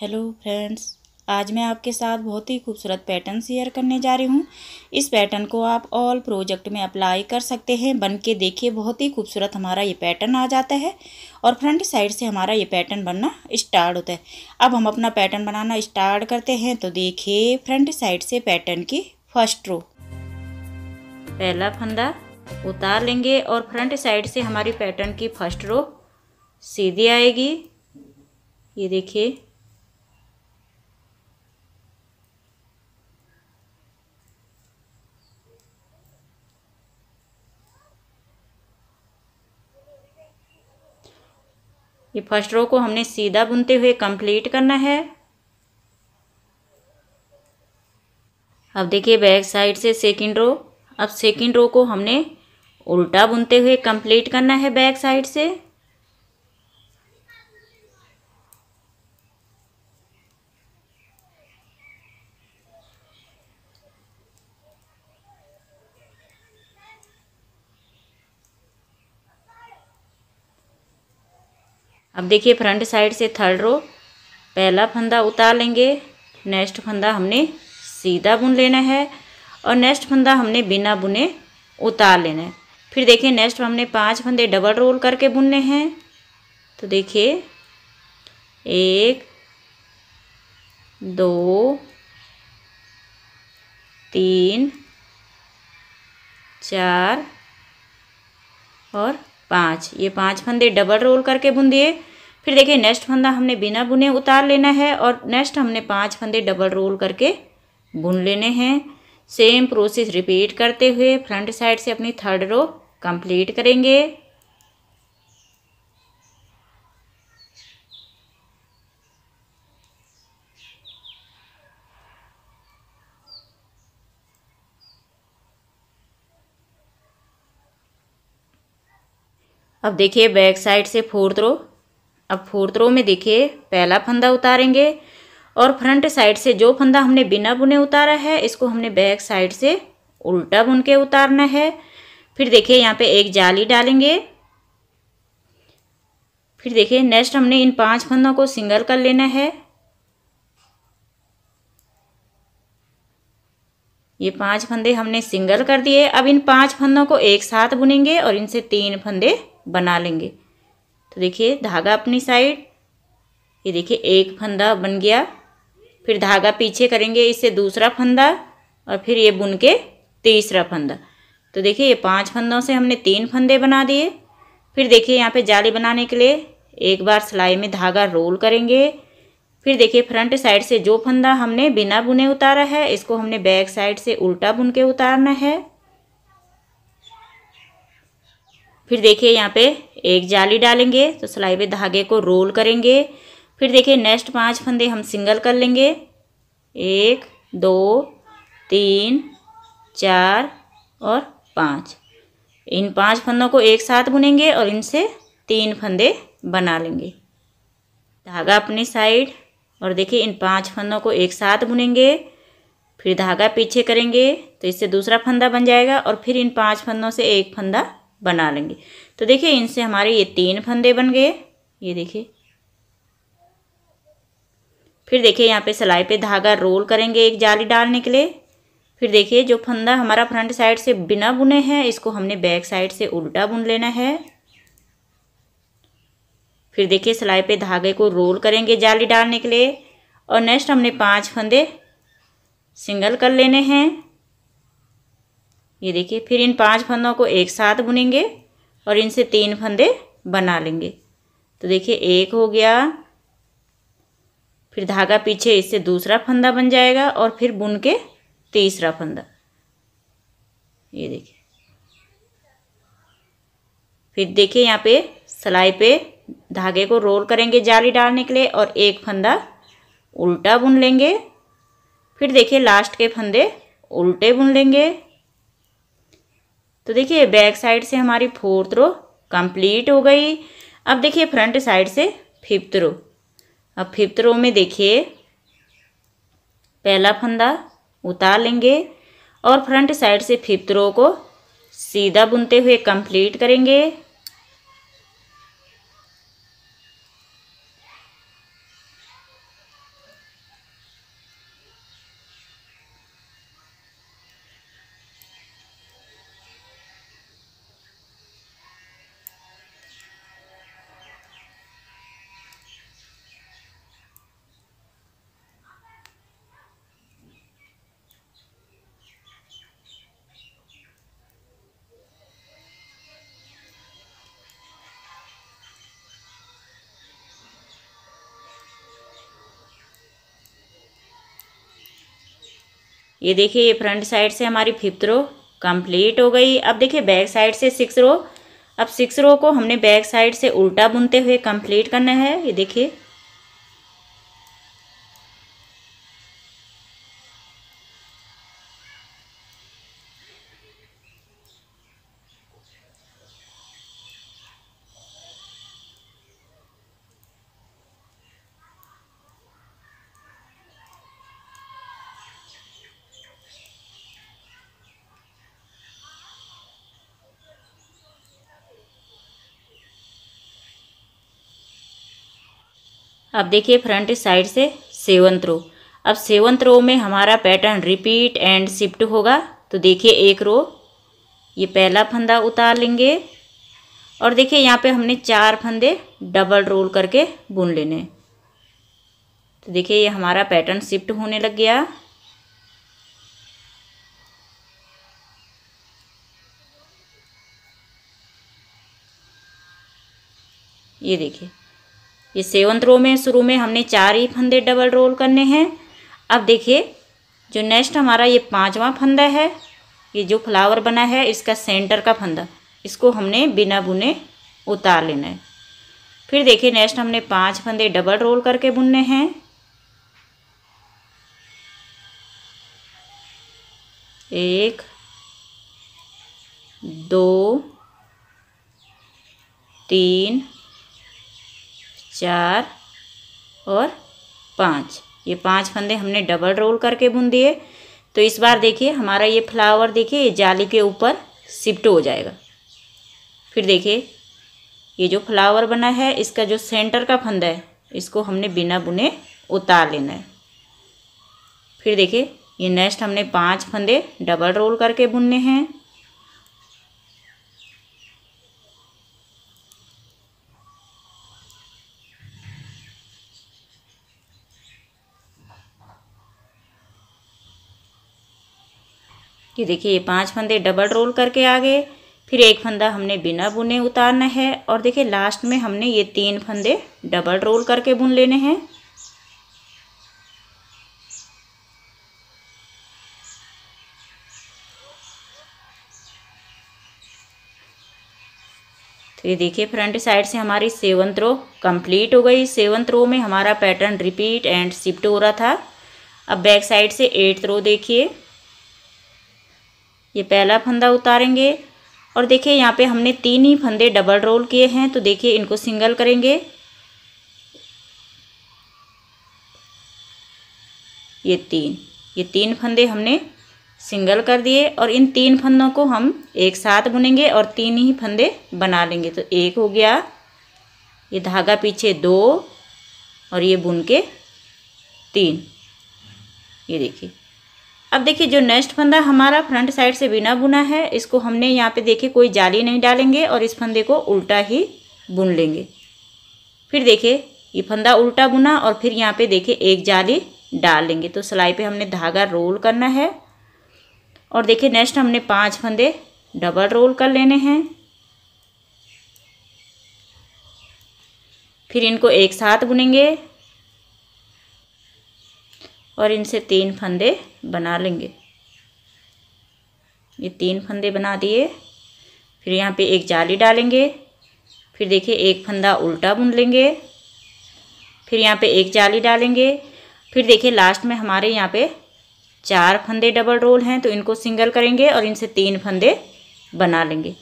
hello friends आज मैं आपके साथ बहुत ही खूबसूरत पैटर्न शेयर करने जा रही हूँ इस पैटर्न को आप ऑल प्रोजेक्ट में अप्लाई कर सकते हैं बन के देखिए बहुत ही खूबसूरत हमारा ये पैटर्न आ जाता है और फ्रंट साइड से हमारा ये पैटर्न बनना स्टार्ट होता है अब हम अपना पैटर्न बनाना स्टार्ट करते हैं तो देखिए फ्रंट साइड से पैटर्न की फर्स्ट रो पहला फंदा उतार लेंगे और फ्रंट साइड से हमारी पैटर्न की फर्स्ट रो सीधी आएगी ये देखिए ये फर्स्ट रो को हमने सीधा बुनते हुए कंप्लीट करना है अब देखिए बैक साइड से सेकंड रो अब सेकंड रो को हमने उल्टा बुनते हुए कंप्लीट करना है बैक साइड से अब देखिए फ्रंट साइड से थर्ड रो पहला फंदा उतार लेंगे नेक्स्ट फंदा हमने सीधा बुन लेना है और नेक्स्ट फंदा हमने बिना बुने उतार लेना है फिर देखिए नेक्स्ट हमने पांच फंदे डबल रोल करके बुनने हैं तो देखिए एक दो तीन चार और पाँच ये पाँच फंदे डबल रोल करके बुन दिए फिर देखिए नेक्स्ट फंदा हमने बिना बुने उतार लेना है और नेक्स्ट हमने पाँच फंदे डबल रोल करके बुन लेने हैं सेम प्रोसेस रिपीट करते हुए फ्रंट साइड से अपनी थर्ड रो कंप्लीट करेंगे अब देखिए बैक साइड से फोर्थ रो अब फोर्थ रो में देखिए पहला फंदा उतारेंगे और फ्रंट साइड से जो फंदा हमने बिना बुने उतारा है इसको हमने बैक साइड से उल्टा बुन के उतारना है फिर देखिए यहाँ पे एक जाली डालेंगे फिर देखिए नेक्स्ट हमने इन पांच फंदों को सिंगल कर लेना है ये पांच फंदे हमने सिंगल कर दिए अब इन पांच फंदों को एक साथ बुनेंगे और इनसे तीन फंदे बना लेंगे तो देखिए धागा अपनी साइड ये देखिए एक फंदा बन गया फिर धागा पीछे करेंगे इससे दूसरा फंदा और फिर ये बुन के तीसरा फंदा तो देखिए ये पांच फंदों से हमने तीन फंदे बना दिए फिर देखिए यहाँ पे जाली बनाने के लिए एक बार सिलाई में धागा रोल करेंगे फिर देखिए फ्रंट साइड से जो फंदा हमने बिना बुने उतारा है इसको हमने बैक साइड से उल्टा बुन के उतारना है फिर देखिए यहाँ पे एक जाली डालेंगे तो सिलाई पे धागे को रोल करेंगे फिर देखिए नेक्स्ट पांच फंदे हम सिंगल कर लेंगे एक दो तीन चार और पाँच इन पांच फंदों को एक साथ बुनेंगे और इनसे तीन फंदे बना लेंगे धागा अपनी साइड और देखिए इन पांच फंदों को एक साथ बुनेंगे फिर धागा पीछे करेंगे तो इससे दूसरा फंदा बन जाएगा और फिर इन पांच फंदों से एक फंदा बना लेंगे तो देखिए इनसे हमारे ये तीन फंदे बन गए ये देखिए फिर देखिए यहाँ पे सिलाई पे धागा रोल करेंगे एक जाली डालने के लिए फिर देखिए जो फंदा हमारा फ्रंट साइड से बिना बुने हैं इसको हमने बैक साइड से उल्टा बुन लेना है फिर देखिए सिलाई पे धागे को रोल करेंगे जाली डालने के लिए और नेक्स्ट हमने पांच फंदे सिंगल कर लेने हैं ये देखिए फिर इन पांच फंदों को एक साथ बुनेंगे और इनसे तीन फंदे बना लेंगे तो देखिए एक हो गया फिर धागा पीछे इससे दूसरा फंदा बन जाएगा और फिर बुन के तीसरा फंदा ये देखिए फिर देखिए यहाँ पे सिलाई पे धागे को रोल करेंगे जाली डालने के लिए और एक फंदा उल्टा बुन लेंगे फिर देखिए लास्ट के फंदे उल्टे बुन लेंगे तो देखिए बैक साइड से हमारी फोर्थ रो कंप्लीट हो गई अब देखिए फ्रंट साइड से फिफ्थ रो अब फिफ्थ रो में देखिए पहला फंदा उतार लेंगे और फ्रंट साइड से फिफ्थ रो को सीधा बुनते हुए कंप्लीट करेंगे ये देखिए ये फ्रंट साइड से हमारी फिफ्थ रो कंप्लीट हो गई अब देखिए बैक साइड से सिक्स रो अब सिक्स रो को हमने बैक साइड से उल्टा बुनते हुए कंप्लीट करना है ये देखिए अब देखिए फ्रंट साइड से सेवन रो अब सेवन रो में हमारा पैटर्न रिपीट एंड शिफ्ट होगा तो देखिए एक रो ये पहला फंदा उतार लेंगे और देखिए यहाँ पे हमने चार फंदे डबल रोल करके बुन लेने तो देखिए ये हमारा पैटर्न शिफ्ट होने लग गया ये देखिए ये सेवन्थ रो में शुरू में हमने चार ही फंदे डबल रोल करने हैं अब देखिए जो नेक्स्ट हमारा ये पाँचवा फंदा है ये जो फ्लावर बना है इसका सेंटर का फंदा इसको हमने बिना बुने उतार लेना है फिर देखिए नेक्स्ट हमने पांच फंदे डबल रोल करके बुनने हैं एक दो तीन चार और पाँच ये पांच फंदे हमने डबल रोल करके बुन दिए तो इस बार देखिए हमारा ये फ्लावर देखिए ये जाली के ऊपर शिफ्ट हो जाएगा फिर देखिए ये जो फ्लावर बना है इसका जो सेंटर का फंदा है इसको हमने बिना बुने उतार लेना है फिर देखिए ये नेक्स्ट हमने पांच फंदे डबल रोल करके बुनने हैं ये देखिए ये पांच फंदे डबल रोल करके आगे फिर एक फंदा हमने बिना बुने उतारना है और देखिए लास्ट में हमने ये तीन फंदे डबल रोल करके बुन लेने हैं तो ये देखिए फ्रंट साइड से हमारी सेवन रो कंप्लीट हो गई सेवन रो में हमारा पैटर्न रिपीट एंड शिफ्ट हो रहा था अब बैक साइड से एट्थ रो देखिए ये पहला फंदा उतारेंगे और देखिए यहाँ पे हमने तीन ही फंदे डबल रोल किए हैं तो देखिए इनको सिंगल करेंगे ये तीन ये तीन फंदे हमने सिंगल कर दिए और इन तीन फंदों को हम एक साथ बुनेंगे और तीन ही फंदे बना लेंगे तो एक हो गया ये धागा पीछे दो और ये बुन के तीन ये देखिए अब देखिए जो नेक्स्ट फंदा हमारा फ्रंट साइड से बिना बुना है इसको हमने यहाँ पे देखिए कोई जाली नहीं डालेंगे और इस फंदे को उल्टा ही बुन लेंगे फिर देखिए ये फंदा उल्टा बुना और फिर यहाँ पे देखिए एक जाली डाल लेंगे तो सिलाई पे हमने धागा रोल करना है और देखिए नेक्स्ट हमने पांच फंदे डबल रोल कर लेने हैं फिर इनको एक साथ बुनेंगे और इनसे तीन फंदे बना लेंगे ये तीन फंदे बना दिए फिर यहाँ पे एक जाली डालेंगे फिर देखिए एक फंदा उल्टा बुन लेंगे फिर यहाँ पे एक जाली डालेंगे फिर देखिए लास्ट में हमारे यहाँ पे चार फंदे डबल रोल हैं तो इनको सिंगल करेंगे और इनसे तीन फंदे बना लेंगे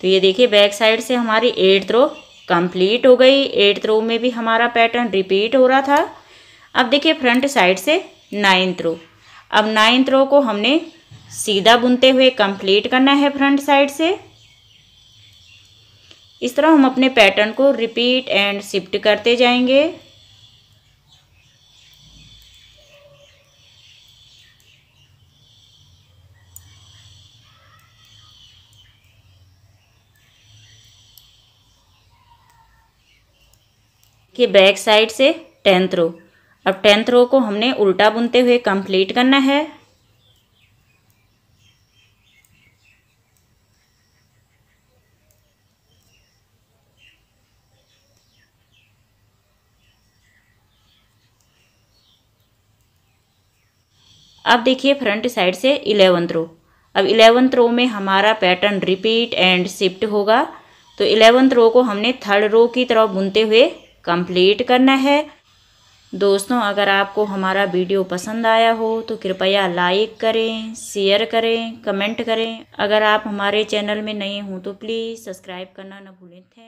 तो ये देखिए बैक साइड से हमारी एट थ्रो कंप्लीट हो गई एट थ्रो में भी हमारा पैटर्न रिपीट हो रहा था अब देखिए फ्रंट साइड से नाइन्थ रो अब नाइन्थ रो को हमने सीधा बुनते हुए कंप्लीट करना है फ्रंट साइड से इस तरह हम अपने पैटर्न को रिपीट एंड शिफ्ट करते जाएंगे के बैक साइड से टेंथ रो अब टेंथ रो को हमने उल्टा बुनते हुए कंप्लीट करना है अब देखिए फ्रंट साइड से इलेवंथ रो अब इलेवंथ रो में हमारा पैटर्न रिपीट एंड शिफ्ट होगा तो इलेवंथ रो को हमने थर्ड रो की तरफ बुनते हुए कंप्लीट करना है दोस्तों अगर आपको हमारा वीडियो पसंद आया हो तो कृपया लाइक करें शेयर करें कमेंट करें अगर आप हमारे चैनल में नए हों तो प्लीज़ सब्सक्राइब करना ना भूलें थे